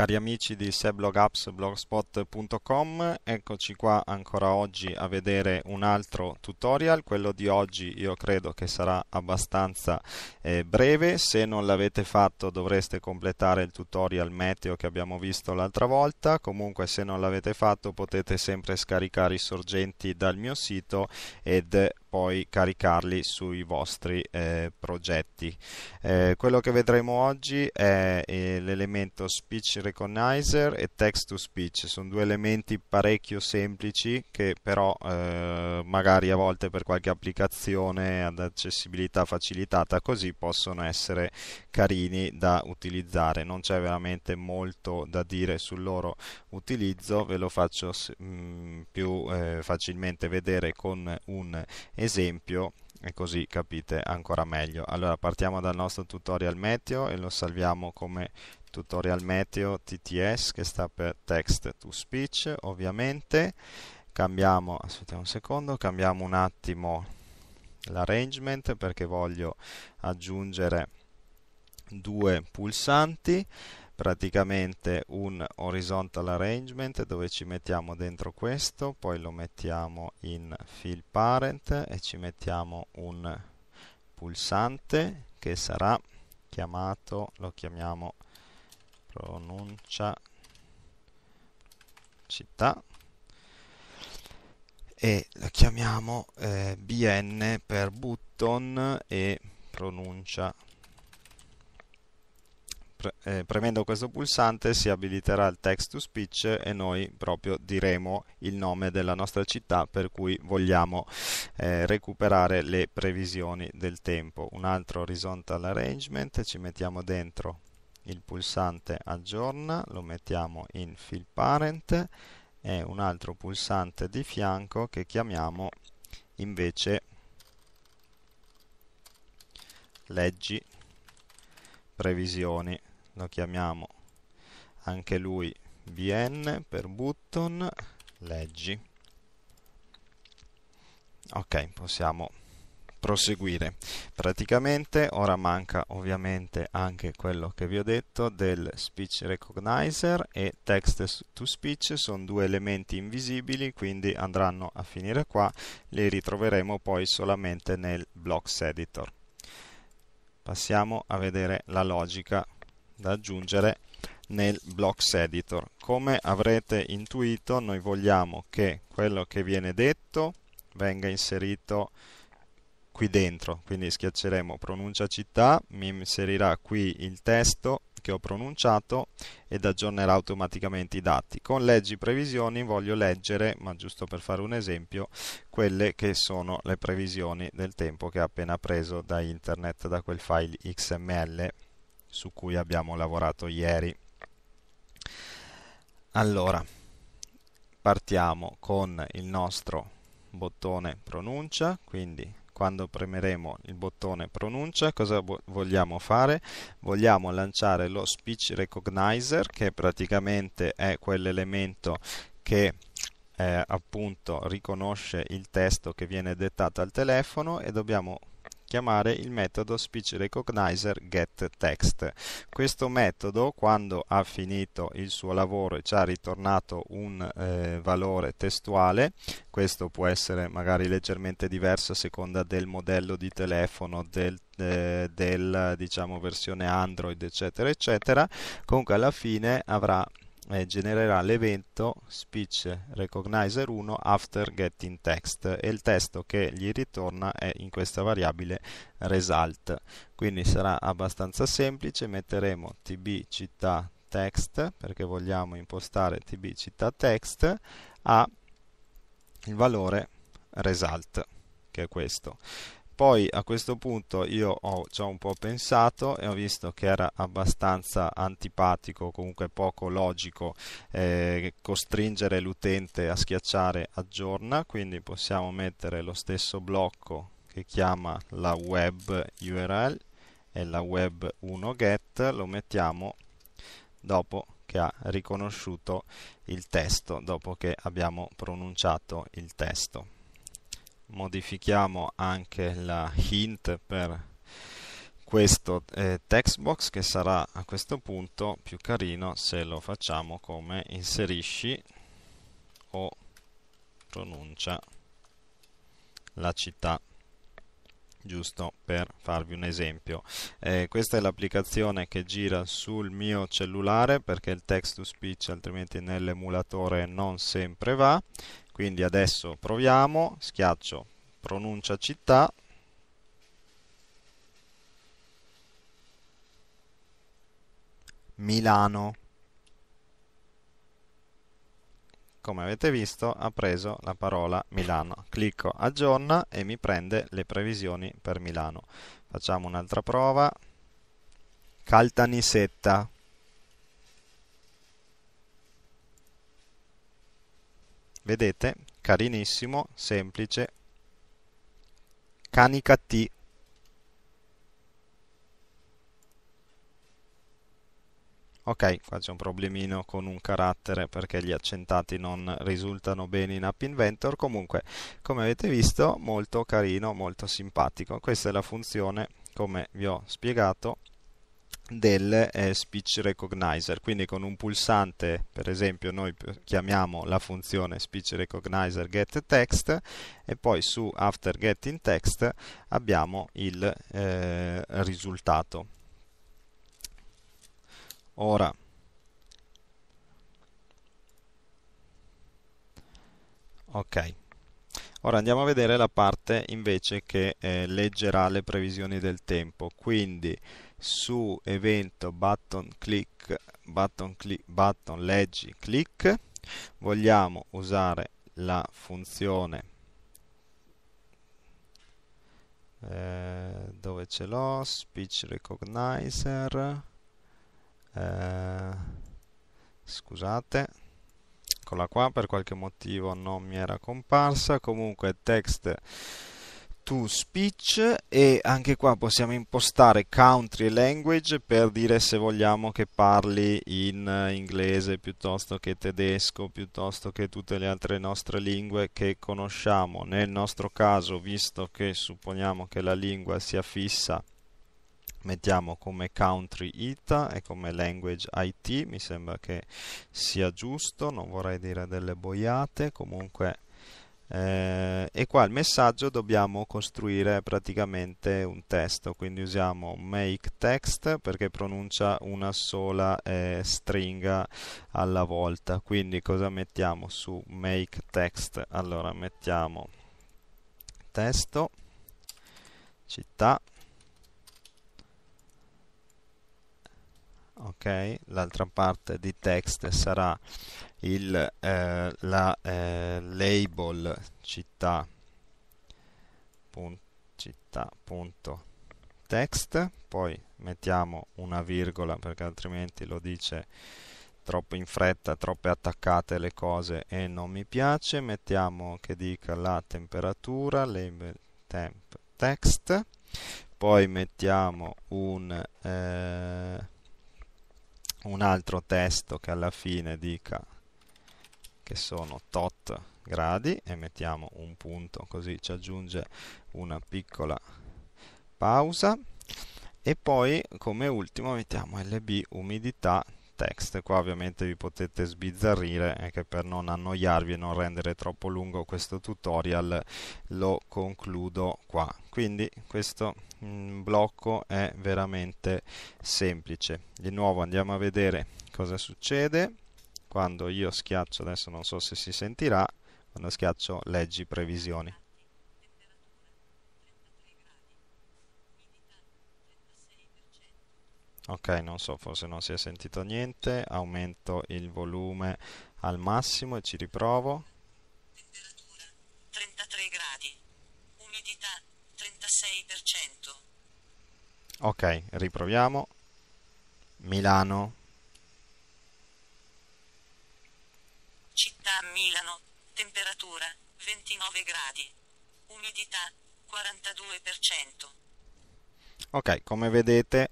Cari amici di seblogapps.blogspot.com, eccoci qua ancora oggi a vedere un altro tutorial. Quello di oggi io credo che sarà abbastanza eh, breve. Se non l'avete fatto dovreste completare il tutorial meteo che abbiamo visto l'altra volta. Comunque se non l'avete fatto potete sempre scaricare i sorgenti dal mio sito ed poi caricarli sui vostri eh, progetti. Eh, quello che vedremo oggi è eh, l'elemento Speech Recognizer e Text to Speech, sono due elementi parecchio semplici che però eh, magari a volte per qualche applicazione ad accessibilità facilitata così possono essere carini da utilizzare, non c'è veramente molto da dire sul loro utilizzo, ve lo faccio mh, mm, più eh, facilmente vedere con un esempio e così capite ancora meglio. Allora partiamo dal nostro tutorial meteo e lo salviamo come tutorial meteo TTS che sta per text to speech ovviamente. Cambiamo, aspettiamo un secondo, cambiamo un attimo l'arrangement perché voglio aggiungere due pulsanti praticamente un horizontal arrangement dove ci mettiamo dentro questo, poi lo mettiamo in fill parent e ci mettiamo un pulsante che sarà chiamato, lo chiamiamo pronuncia città e lo chiamiamo eh, bn per button e pronuncia Pre eh, premendo questo pulsante si abiliterà il text to speech e noi proprio diremo il nome della nostra città per cui vogliamo eh, recuperare le previsioni del tempo. Un altro horizontal arrangement, ci mettiamo dentro il pulsante aggiorna, lo mettiamo in fill parent e un altro pulsante di fianco che chiamiamo invece leggi previsioni lo chiamiamo anche lui vn per button leggi ok possiamo proseguire praticamente ora manca ovviamente anche quello che vi ho detto del speech recognizer e text to speech sono due elementi invisibili quindi andranno a finire qua li ritroveremo poi solamente nel blocks editor passiamo a vedere la logica da aggiungere nel blocks editor. Come avrete intuito noi vogliamo che quello che viene detto venga inserito qui dentro, quindi schiacceremo pronuncia città, mi inserirà qui il testo che ho pronunciato ed aggiornerà automaticamente i dati. Con leggi previsioni voglio leggere, ma giusto per fare un esempio, quelle che sono le previsioni del tempo che ha appena preso da internet da quel file XML su cui abbiamo lavorato ieri. Allora, partiamo con il nostro bottone pronuncia, quindi quando premeremo il bottone pronuncia cosa vogliamo fare? Vogliamo lanciare lo speech recognizer che praticamente è quell'elemento che eh, appunto riconosce il testo che viene dettato al telefono e dobbiamo chiamare il metodo speech recognizer getText. Questo metodo, quando ha finito il suo lavoro e ci ha ritornato un eh, valore testuale, questo può essere magari leggermente diverso a seconda del modello di telefono, del eh, del diciamo versione Android eccetera eccetera comunque alla fine avrà eh, genererà l'evento speech recognizer 1 after getting text e il testo che gli ritorna è in questa variabile result quindi sarà abbastanza semplice metteremo tb città text perché vogliamo impostare tb città text a il valore result che è questo poi a questo punto io ho già un po' pensato e ho visto che era abbastanza antipatico, comunque poco logico, eh, costringere l'utente a schiacciare aggiorna, quindi possiamo mettere lo stesso blocco che chiama la web URL e la web 1 get, lo mettiamo dopo che ha riconosciuto il testo, dopo che abbiamo pronunciato il testo modifichiamo anche la hint per questo eh, text box che sarà a questo punto più carino se lo facciamo come inserisci o pronuncia la città giusto per farvi un esempio eh, questa è l'applicazione che gira sul mio cellulare perché il text to speech altrimenti nell'emulatore non sempre va quindi adesso proviamo, schiaccio pronuncia città. Milano. Come avete visto ha preso la parola Milano. Clicco aggiorna e mi prende le previsioni per Milano. Facciamo un'altra prova. Caltanissetta. vedete carinissimo semplice canica t ok qua c'è un problemino con un carattere perché gli accentati non risultano bene in app inventor comunque come avete visto molto carino molto simpatico questa è la funzione come vi ho spiegato del eh, speech recognizer quindi con un pulsante per esempio noi chiamiamo la funzione speech recognizer get text e poi su after getting text abbiamo il eh, risultato ora ok Ora andiamo a vedere la parte invece che eh, leggerà le previsioni del tempo, quindi su evento button click button click button leggi click vogliamo usare la funzione eh, dove ce l'ho speech recognizer eh, scusate eccola qua per qualche motivo non mi era comparsa comunque text to speech e anche qua possiamo impostare country language per dire se vogliamo che parli in inglese piuttosto che tedesco piuttosto che tutte le altre nostre lingue che conosciamo nel nostro caso visto che supponiamo che la lingua sia fissa mettiamo come country ITA e come language IT mi sembra che sia giusto non vorrei dire delle boiate comunque eh, e qua il messaggio dobbiamo costruire praticamente un testo quindi usiamo make text perché pronuncia una sola eh, stringa alla volta quindi cosa mettiamo su make text allora mettiamo testo città ok l'altra parte di text sarà il, eh, la eh, label città, pun, città punto text, poi mettiamo una virgola perché altrimenti lo dice troppo in fretta, troppe attaccate le cose e non mi piace, mettiamo che dica la temperatura, label temp text, poi mettiamo un, eh, un altro testo che alla fine dica che sono tot gradi e mettiamo un punto così ci aggiunge una piccola pausa e poi come ultimo mettiamo lb umidità text qua ovviamente vi potete sbizzarrire anche per non annoiarvi e non rendere troppo lungo questo tutorial lo concludo qua quindi questo mm, blocco è veramente semplice di nuovo andiamo a vedere cosa succede quando io schiaccio, adesso non so se si sentirà, quando schiaccio leggi previsioni. ok non so forse non si è sentito niente aumento il volume al massimo e ci riprovo temperatura 33 gradi umidità 36% ok riproviamo Milano Milano, temperatura 29 gradi, umidità 42%. Ok, come vedete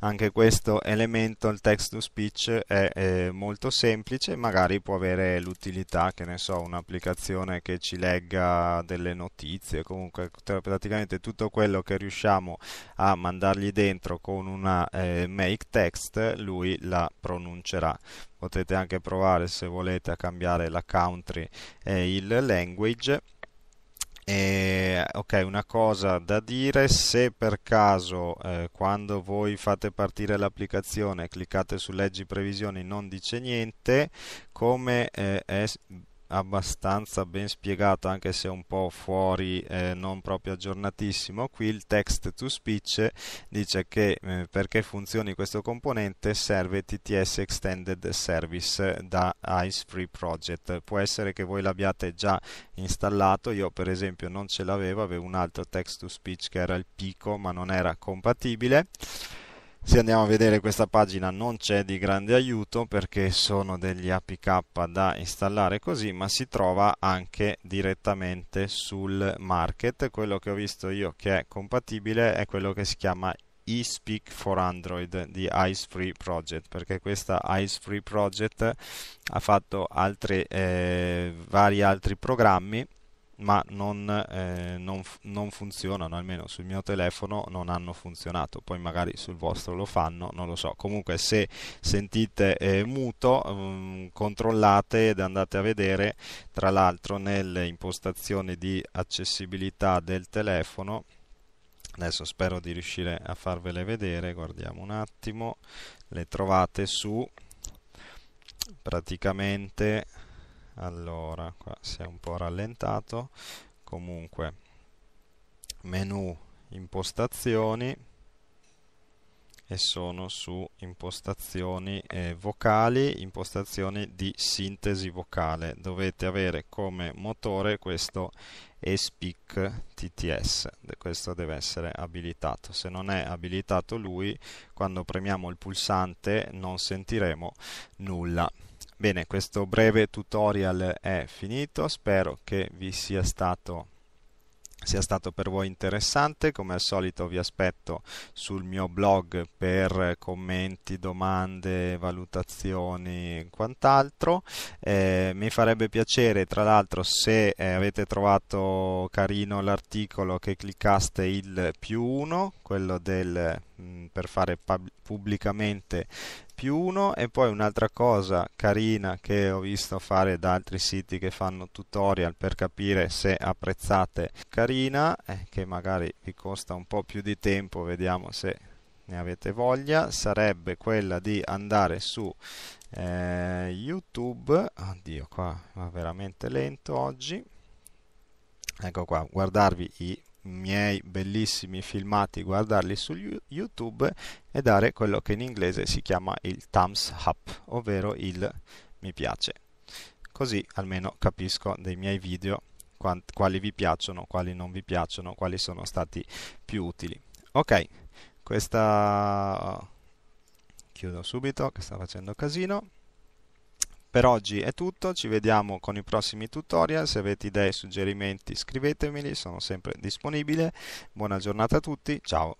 anche questo elemento, il text to speech, è, è molto semplice, magari può avere l'utilità, che ne so, un'applicazione che ci legga delle notizie, comunque praticamente tutto quello che riusciamo a mandargli dentro con una eh, make text, lui la pronuncerà. Potete anche provare se volete a cambiare la country e il language e, ok, una cosa da dire, se per caso eh, quando voi fate partire l'applicazione cliccate su leggi previsioni non dice niente, come eh, è abbastanza ben spiegato anche se un po' fuori eh, non proprio aggiornatissimo qui il text to speech dice che eh, perché funzioni questo componente serve TTS Extended Service da Ice Free Project può essere che voi l'abbiate già installato io per esempio non ce l'avevo avevo un altro text to speech che era il Pico ma non era compatibile se andiamo a vedere questa pagina non c'è di grande aiuto perché sono degli APK da installare così ma si trova anche direttamente sul market quello che ho visto io che è compatibile è quello che si chiama eSpeak for Android di Ice Free Project perché questa Ice Free Project ha fatto altri, eh, vari altri programmi ma non, eh, non, non, funzionano, almeno sul mio telefono non hanno funzionato, poi magari sul vostro lo fanno, non lo so. Comunque se sentite eh, muto um, controllate ed andate a vedere, tra l'altro nelle impostazioni di accessibilità del telefono, adesso spero di riuscire a farvele vedere, guardiamo un attimo, le trovate su praticamente allora qua si è un po' rallentato comunque menu impostazioni e sono su impostazioni eh, vocali impostazioni di sintesi vocale dovete avere come motore questo eSpeak TTS questo deve essere abilitato se non è abilitato lui quando premiamo il pulsante non sentiremo nulla Bene, questo breve tutorial è finito, spero che vi sia stato sia stato per voi interessante. Come al solito vi aspetto sul mio blog per commenti, domande, valutazioni e quant'altro. Eh, mi farebbe piacere, tra l'altro, se eh, avete trovato carino l'articolo che cliccaste il più uno, quello del Mm, per fare pub- pubblicamente più uno e poi un'altra cosa carina che ho visto fare da altri siti che fanno tutorial per capire se apprezzate carina eh, che magari vi costa un po' più di tempo vediamo se ne avete voglia sarebbe quella di andare su eh, youtube oddio qua va veramente lento oggi ecco qua guardarvi i miei bellissimi filmati, guardarli su YouTube e dare quello che in inglese si chiama il thumbs up, ovvero il mi piace. Così almeno capisco dei miei video quali vi piacciono, quali non vi piacciono, quali sono stati più utili. Ok, questa chiudo subito che sta facendo casino. Per oggi è tutto, ci vediamo con i prossimi tutorial, se avete idee e suggerimenti scrivetemeli, sono sempre disponibile. Buona giornata a tutti, ciao!